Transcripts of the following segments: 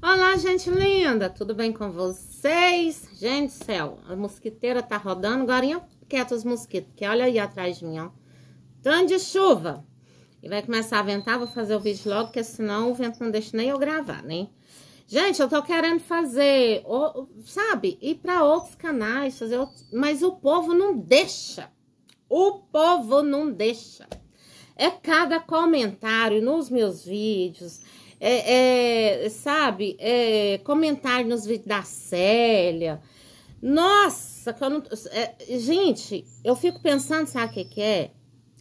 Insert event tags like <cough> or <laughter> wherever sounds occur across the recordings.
Olá, gente linda, tudo bem com vocês? Gente do céu, a mosquiteira tá rodando, agora quieto os mosquitos, que olha aí atrás de mim, ó. Tanto de chuva. E vai começar a ventar, vou fazer o vídeo logo, porque senão o vento não deixa nem eu gravar, né? Gente, eu tô querendo fazer, sabe, ir pra outros canais, fazer outros... Mas o povo não deixa. O povo não deixa. É cada comentário nos meus vídeos, é, é, sabe, é, nos vídeos da Célia. Nossa, que eu não. É, gente, eu fico pensando, sabe o que, que é?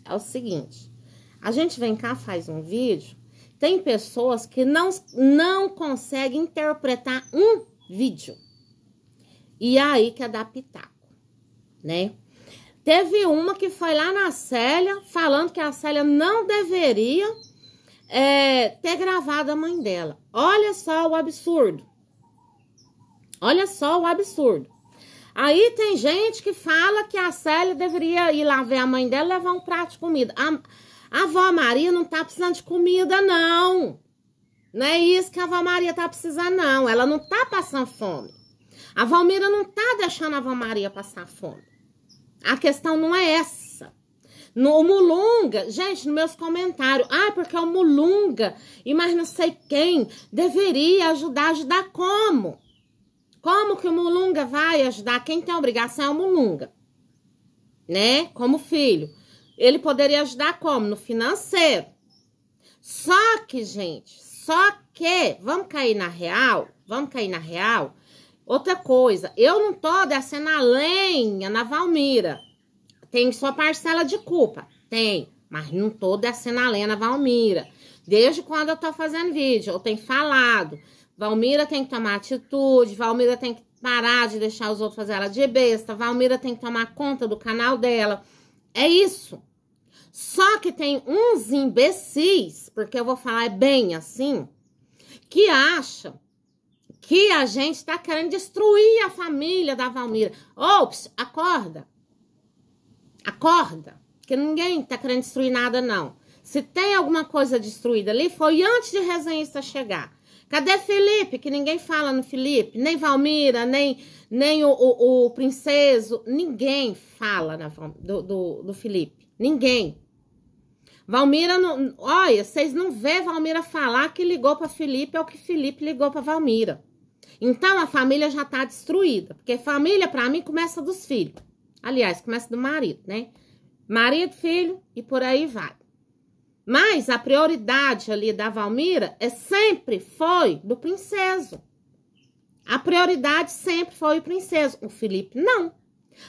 É o seguinte: a gente vem cá, faz um vídeo, tem pessoas que não, não conseguem interpretar um vídeo. E é aí que é dar pitaco, né? Teve uma que foi lá na Célia falando que a Célia não deveria é, ter gravado a mãe dela. Olha só o absurdo. Olha só o absurdo. Aí tem gente que fala que a Célia deveria ir lá ver a mãe dela levar um prato de comida. A, a avó Maria não tá precisando de comida, não. Não é isso que a avó Maria tá precisando, não. Ela não tá passando fome. A Valmira não tá deixando a avó Maria passar fome. A questão não é essa. No Mulunga, gente, nos meus comentários, ah, porque é o Mulunga e mais não sei quem deveria ajudar, ajudar como? Como que o Mulunga vai ajudar? Quem tem obrigação é o Mulunga, né? Como filho. Ele poderia ajudar como? No financeiro. Só que, gente, só que, vamos cair na real? Vamos cair na real? Outra coisa, eu não tô descendo a lenha na Valmira tem sua parcela de culpa. Tem, mas não toda a a Lena Valmira. Desde quando eu tô fazendo vídeo, eu tenho falado. Valmira tem que tomar atitude, Valmira tem que parar de deixar os outros fazer ela de besta, Valmira tem que tomar conta do canal dela. É isso. Só que tem uns imbecis, porque eu vou falar é bem assim, que acham que a gente tá querendo destruir a família da Valmira. Ops, acorda. Acorda, que ninguém tá querendo destruir nada, não. Se tem alguma coisa destruída ali, foi antes de resenhista chegar. Cadê Felipe? Que ninguém fala no Felipe. Nem Valmira, nem, nem o, o, o Princeso. Ninguém fala na, do, do, do Felipe. Ninguém. Valmira, não, olha, vocês não vê Valmira falar que ligou para Felipe é o que Felipe ligou para Valmira. Então a família já tá destruída, porque família para mim começa dos filhos. Aliás, começa do marido, né? Marido, filho e por aí vai. Mas a prioridade ali da Valmira é sempre foi do princeso. A prioridade sempre foi o princeso. O Felipe não.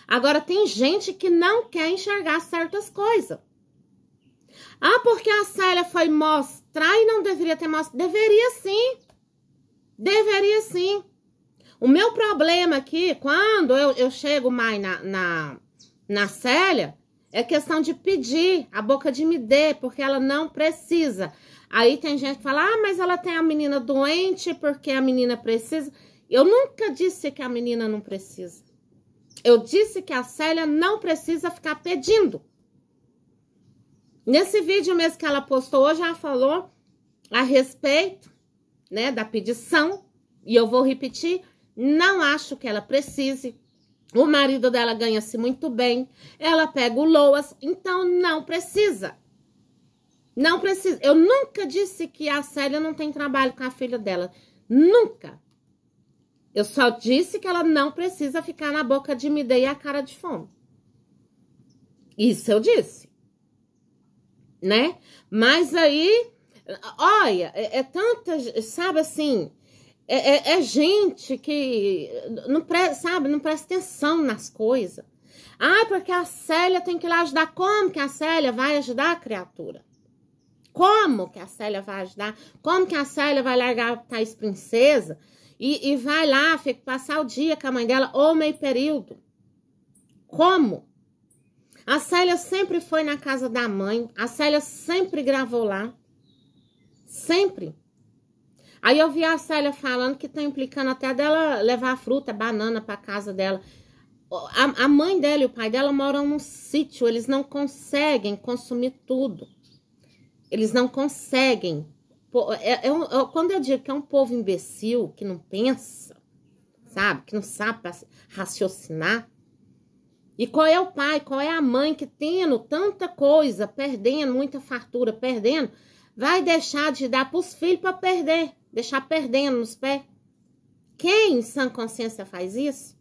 Agora tem gente que não quer enxergar certas coisas. Ah, porque a Célia foi mostrar e não deveria ter mostrado. Deveria sim. Deveria sim. O meu problema aqui, quando eu, eu chego mais na, na, na Célia, é questão de pedir, a boca de me dê, porque ela não precisa. Aí tem gente que fala, ah, mas ela tem a menina doente porque a menina precisa. Eu nunca disse que a menina não precisa. Eu disse que a Célia não precisa ficar pedindo. Nesse vídeo mesmo que ela postou hoje, ela falou a respeito né, da pedição. E eu vou repetir, não acho que ela precise. O marido dela ganha-se muito bem, ela pega o Loas, então não precisa. Não precisa. Eu nunca disse que a Célia não tem trabalho com a filha dela. Nunca. Eu só disse que ela não precisa ficar na boca de me dei a cara de fome. Isso eu disse. Né? Mas aí, olha, é, é tanta, sabe assim, é, é, é gente que não sabe, não presta atenção nas coisas. Ah, porque a Célia tem que ir lá ajudar. Como que a Célia vai ajudar a criatura? Como que a Célia vai ajudar? Como que a Célia vai largar a Thais Princesa e, e vai lá fica, passar o dia com a mãe dela ou meio período? Como? A Célia sempre foi na casa da mãe, a Célia sempre gravou lá. Sempre. Aí eu vi a Célia falando que tá implicando até dela levar fruta, banana para casa dela. A, a, mãe dela e o pai dela moram num sítio, eles não conseguem consumir tudo. Eles não conseguem. É, é, é, quando eu digo que é um povo imbecil, que não pensa, sabe? Que não sabe raciocinar. E qual é o pai, qual é a mãe que tendo tanta coisa, perdendo, muita fartura, perdendo, vai deixar de dar para os filhos para perder deixar perdendo nos pés. Quem em sã consciência faz isso?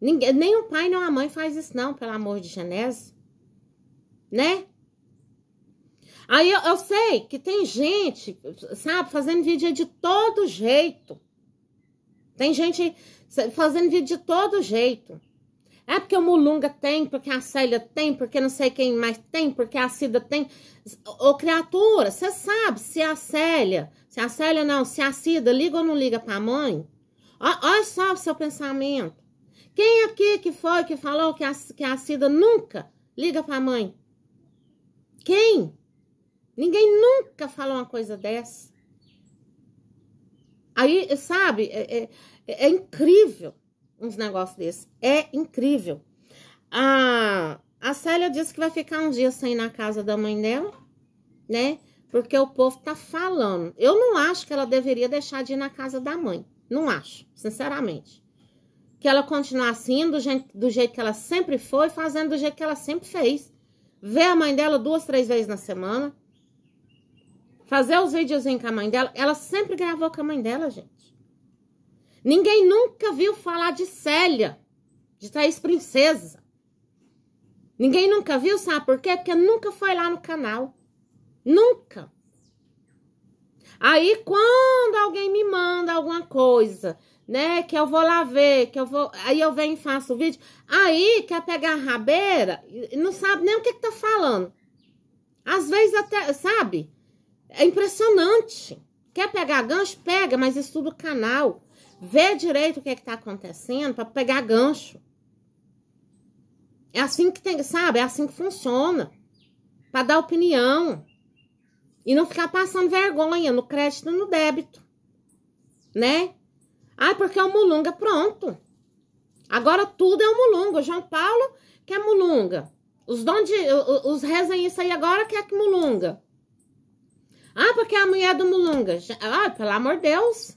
Ninguém, nem o pai, nem a mãe faz isso não, pelo amor de Genésio. Né? Aí eu, eu, sei que tem gente, sabe, fazendo vídeo de todo jeito. Tem gente fazendo vídeo de todo jeito. É porque o Mulunga tem, porque a Célia tem, porque não sei quem mais tem, porque a Cida tem. Ô, criatura, você sabe se a Célia se a Célia não, se a Cida liga ou não liga para a mãe, olha só o seu pensamento. Quem aqui que foi que falou que a, que a Cida nunca liga para a mãe? Quem? Ninguém nunca falou uma coisa dessa. Aí, sabe, é, é, é incrível uns negócios desses. É incrível. A, a Célia disse que vai ficar uns dias sem ir na casa da mãe dela, né? porque o povo tá falando. Eu não acho que ela deveria deixar de ir na casa da mãe. Não acho, sinceramente. Que ela continuasse assim, indo do jeito, do jeito que ela sempre foi, fazendo do jeito que ela sempre fez. Ver a mãe dela duas, três vezes na semana. Fazer os videozinhos com a mãe dela. Ela sempre gravou com a mãe dela, gente. Ninguém nunca viu falar de Célia, de Thaís Princesa. Ninguém nunca viu, sabe por quê? Porque nunca foi lá no canal. Nunca. Aí quando alguém me manda alguma coisa, né, que eu vou lá ver, que eu vou, aí eu venho e faço o vídeo, aí quer pegar a rabeira, não sabe nem o que, que tá falando. Às vezes até, sabe? É impressionante. Quer pegar gancho? Pega, mas estuda o canal. Vê direito o que é que tá acontecendo para pegar gancho. É assim que tem, sabe? É assim que funciona. Para dar opinião. E não ficar passando vergonha no crédito e no débito, né? Ah, porque é o mulunga, pronto. Agora tudo é o mulunga. O João Paulo quer mulunga. Os dons de, os resenhistas aí agora quer que mulunga. Ah, porque é a mulher do mulunga. Ah, pelo amor de Deus.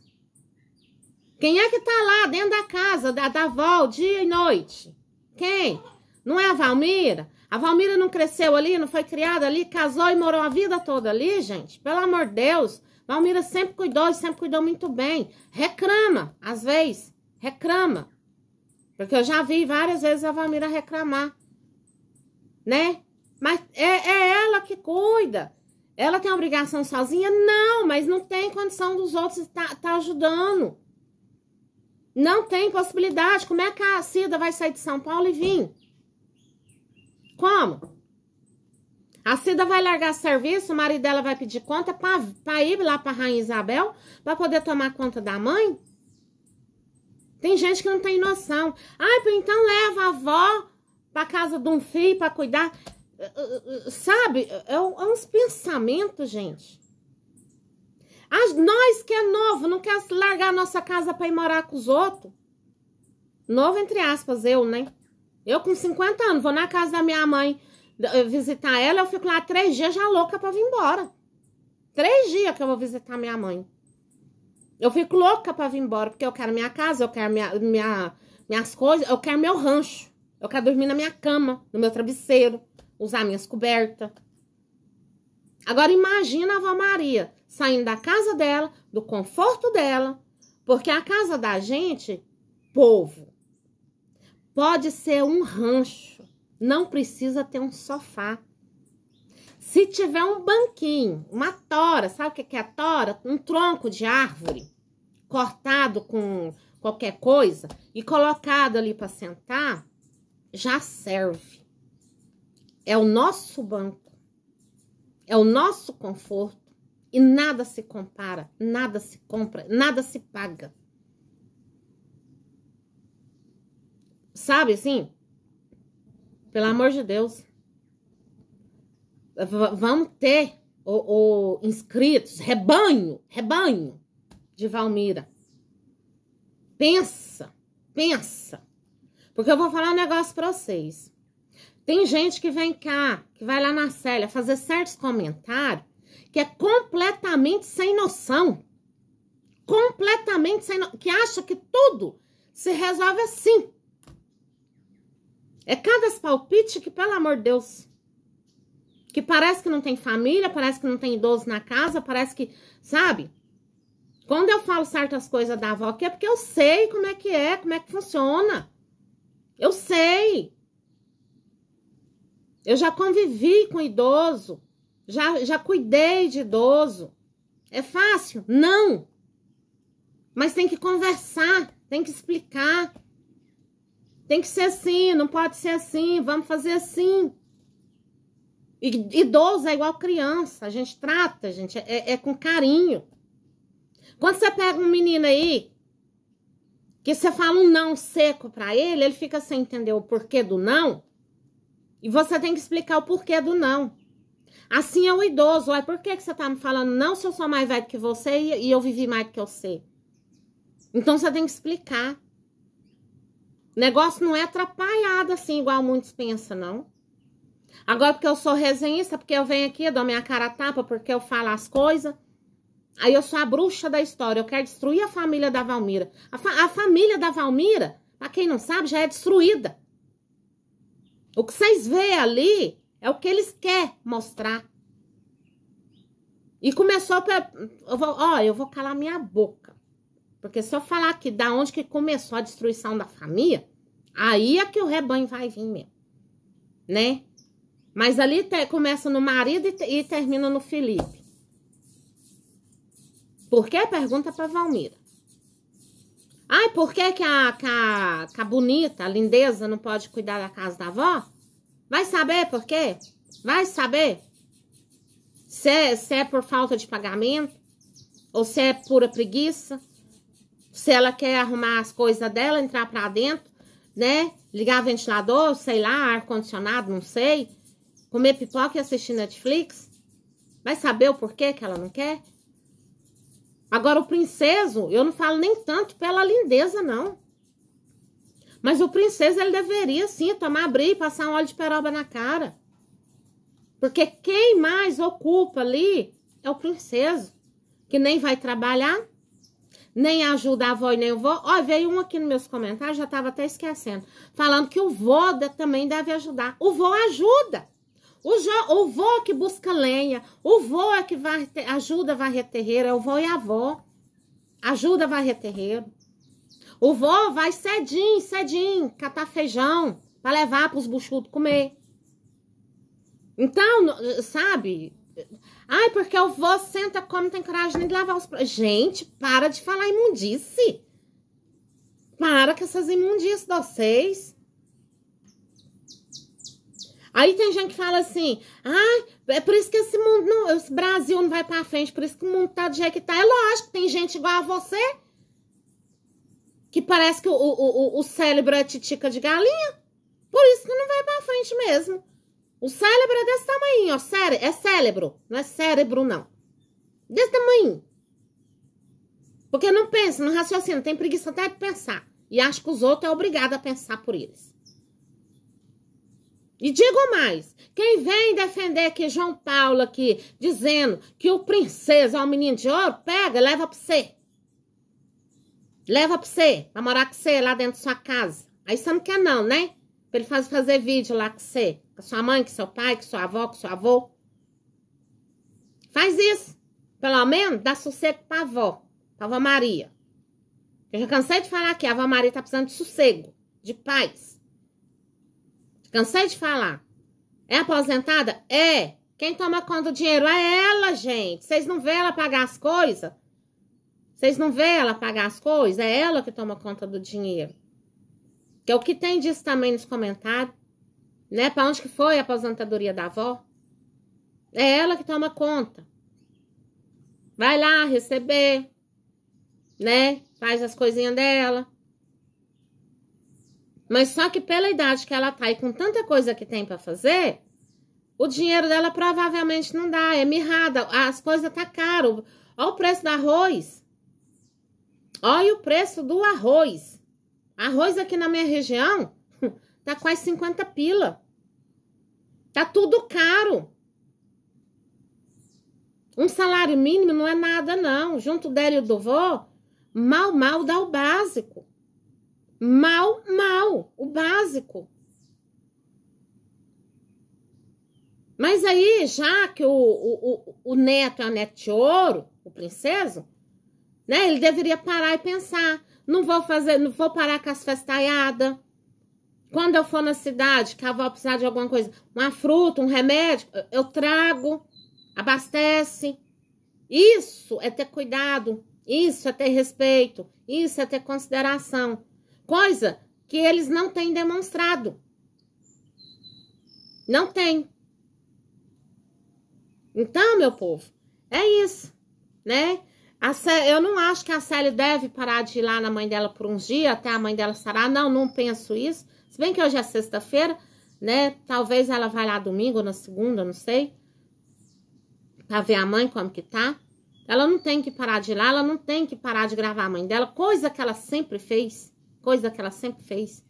Quem é que tá lá dentro da casa da, da dia e noite? Quem? Não é a Valmira? A Valmira não cresceu ali, não foi criada ali, casou e morou a vida toda ali, gente? Pelo amor de Deus. Valmira sempre cuidou e sempre cuidou muito bem. Reclama, às vezes. Reclama. Porque eu já vi várias vezes a Valmira reclamar. Né? Mas é, é ela que cuida. Ela tem obrigação sozinha? Não, mas não tem condição dos outros estar tá, tá ajudando. Não tem possibilidade. Como é que a Cida vai sair de São Paulo e vir? Como? A Cida vai largar serviço, o marido dela vai pedir conta para ir lá para Rainha Isabel para poder tomar conta da mãe? Tem gente que não tem noção. Ah, então leva a avó para casa de um filho para cuidar. Eh, eh, eh, sabe? É, é, uns pensamentos, gente. As, nós que é novo, não quer largar a nossa casa para ir morar com os outros. Novo, entre aspas, eu, né? Eu com 50 anos, vou na casa da minha mãe eh, visitar ela, eu fico lá três dias já louca pra vir embora. Três dias que eu vou visitar minha mãe. Eu fico louca pra vir embora, porque eu quero minha casa, eu quero minha, minha, minhas coisas, eu quero meu rancho. Eu quero dormir na minha cama, no meu travesseiro, usar minhas cobertas. Agora imagina a avó Maria saindo da casa dela, do conforto dela, porque a casa da gente, povo, Pode ser um rancho, não precisa ter um sofá. Se tiver um banquinho, uma tora, sabe o que é a tora? Um tronco de árvore cortado com qualquer coisa e colocado ali para sentar, já serve. É o nosso banco, é o nosso conforto e nada se compara, nada se compra, nada se paga. Sabe assim? Pelo amor de Deus. V vamos ter o, o, inscritos, rebanho, rebanho de Valmira. Pensa, pensa. Porque eu vou falar um negócio pra vocês. Tem gente que vem cá, que vai lá na Célia fazer certos comentários que é completamente sem noção. Completamente sem noção. Que acha que tudo se resolve assim. É cada palpite que, pelo amor de Deus, que parece que não tem família, parece que não tem idoso na casa, parece que, sabe? Quando eu falo certas coisas da avó aqui é porque eu sei como é que é, como é que funciona. Eu sei. Eu já convivi com idoso, já, já cuidei de idoso. É fácil? Não. Mas tem que conversar, tem que explicar. Tem que ser assim, não pode ser assim, vamos fazer assim. E, idoso é igual criança, a gente trata, gente, é, é com carinho. Quando você pega um menino aí, que você fala um não seco para ele, ele fica sem entender o porquê do não, e você tem que explicar o porquê do não. Assim é o idoso, é por que, você tá me falando não se eu sou mais velho que você e, e eu vivi mais que você? Então você tem que explicar. O negócio não é atrapalhado assim, igual muitos pensam, não. Agora, porque eu sou resenhista, porque eu venho aqui, dou minha cara tapa, porque eu falo as coisas. Aí eu sou a bruxa da história, eu quero destruir a família da Valmira. A, fa a família da Valmira, pra quem não sabe, já é destruída. O que vocês vê ali é o que eles querem mostrar. E começou. Pra, eu vou, ó, eu vou calar minha boca. Porque só falar que da onde que começou a destruição da família, aí é que o rebanho vai vir mesmo, né? Mas ali te, começa no marido e, e, termina no Felipe. Por que? Pergunta pra Valmira. Ai, por que que a, que a, que a bonita, a lindeza, não pode cuidar da casa da avó? Vai saber por quê? Vai saber? Se, é, se é por falta de pagamento? Ou se é pura preguiça? se ela quer arrumar as coisas dela, entrar para dentro, né? Ligar ventilador, sei lá, ar-condicionado, não sei. Comer pipoca e assistir Netflix. Vai saber o porquê que ela não quer? Agora, o princeso, eu não falo nem tanto pela lindeza, não. Mas o princeso, ele deveria, sim, tomar abrir e passar um óleo de peroba na cara. Porque quem mais ocupa ali é o princeso, que nem vai trabalhar, nem ajuda a avó e nem o vó. Ó, veio um aqui nos meus comentários, já tava até esquecendo, falando que o vô também deve ajudar. O vô ajuda. O, jo, o vô que busca lenha, o vô é que vai, ajuda a varrer terreiro, é o vô e a avó. Ajuda a varrer terreiro. O vô vai cedinho, cedinho, catar feijão para levar para os buchudos comer. Então, sabe, Ai, porque o vô senta, come, tem coragem nem de lavar os... Gente, para de falar imundice. Para com essas imundícias de vocês. Aí tem gente que fala assim, ai, é por isso que esse mundo, não, esse Brasil não vai pra frente, por isso que o mundo tá do jeito que tá. É lógico, tem gente igual a você, que parece que o, o, o, o cérebro é titica de galinha. Por isso que não vai pra frente mesmo. O cérebro é desse tamanho, ó. Cére é cérebro, não é cérebro, não. Desse tamanho. Porque não pensa, não raciocina, tem preguiça até de pensar. E acha que os outros é obrigado a pensar por eles. E digo mais, quem vem defender aqui João Paulo aqui, dizendo que o princesa é um menino de ouro, pega, leva pra você. Leva pra você, pra morar com você lá dentro da sua casa. Aí você não quer não, né? Pra ele faz, fazer vídeo lá com você com sua mãe, com seu pai, com sua avó, com seu avô. Faz isso. Pelo menos dá sossego pra avó, pra avó Maria. Eu já cansei de falar que a avó Maria tá precisando de sossego, de paz. Cansei de falar. É aposentada? É. Quem toma conta do dinheiro é ela, gente. Vocês não vê ela pagar as coisas? Vocês não vê ela pagar as coisas? É ela que toma conta do dinheiro. Que é o que tem disso também nos comentários. Né? Para onde que foi a aposentadoria da avó? É ela que toma conta. Vai lá receber, né? Faz as coisinhas dela. Mas só que pela idade que ela tá e com tanta coisa que tem para fazer, o dinheiro dela provavelmente não dá, é mirrada, as coisas tá caro. Olha o preço do arroz. Olha o preço do arroz. Arroz aqui na minha região <laughs> tá quase 50 pila. Tá tudo caro. Um salário mínimo não é nada, não. Junto dela e do vó, mal, mal dá o básico. Mal, mal, o básico. Mas aí, já que o, o, o, neto é a neto de ouro, o princeso, né? Ele deveria parar e pensar. Não vou fazer, não vou parar com as festaiadas. Quando eu for na cidade, que a avó precisar de alguma coisa, uma fruta, um remédio, eu trago, abastece. Isso é ter cuidado, isso é ter respeito, isso é ter consideração. Coisa que eles não têm demonstrado. Não tem. Então, meu povo, é isso, né? Cé... eu não acho que a Célia deve parar de ir lá na mãe dela por uns dias até a mãe dela sarar. Não, não penso isso. Se bem que hoje é sexta-feira, né? Talvez ela vá lá domingo ou na segunda, não sei. Pra ver a mãe como que tá. Ela não tem que parar de ir lá, ela não tem que parar de gravar a mãe dela, coisa que ela sempre fez. Coisa que ela sempre fez.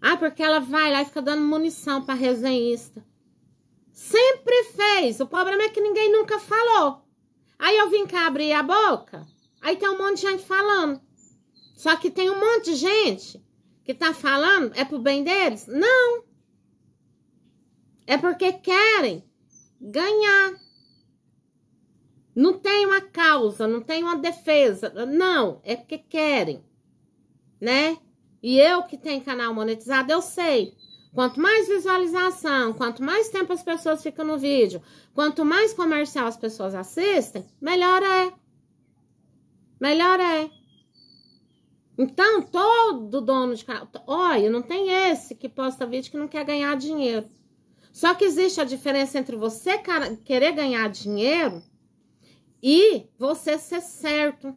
Ah, porque ela vai lá e fica dando munição pra resenhista. Sempre fez. O problema é que ninguém nunca falou. Aí eu vim cá abrir a boca. Aí tem um monte de gente falando. Só que tem um monte de gente que tá falando é pro bem deles? Não. É porque querem ganhar. Não tem uma causa, não tem uma defesa. Não, é porque querem, né? E eu que tenho canal monetizado, eu sei. Quanto mais visualização, quanto mais tempo as pessoas ficam no vídeo, quanto mais comercial as pessoas assistem, melhor é. Melhor é. Então, todo dono de canal. Olha, não tem esse que posta vídeo que não quer ganhar dinheiro. Só que existe a diferença entre você querer ganhar dinheiro e você ser certo.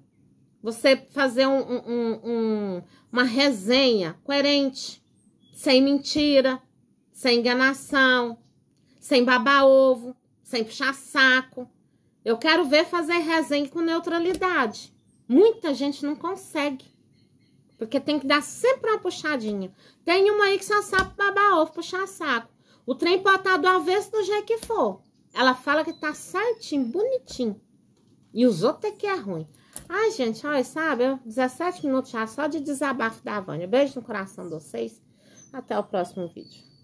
Você fazer um, um, um, uma resenha coerente, sem mentira, sem enganação, sem babar ovo, sem puxar saco. Eu quero ver fazer resenha com neutralidade. Muita gente não consegue. Porque tem que dar sempre uma puxadinha. Tem uma aí que só sabe babar ovo, puxar saco. O trem pode estar do avesso do jeito que for. Ela fala que tá certinho, bonitinho. E os outros é que é ruim. Ai, gente, olha, sabe? 17 minutos já só de desabafo da Vânia. Beijo no coração de vocês. Até o próximo vídeo.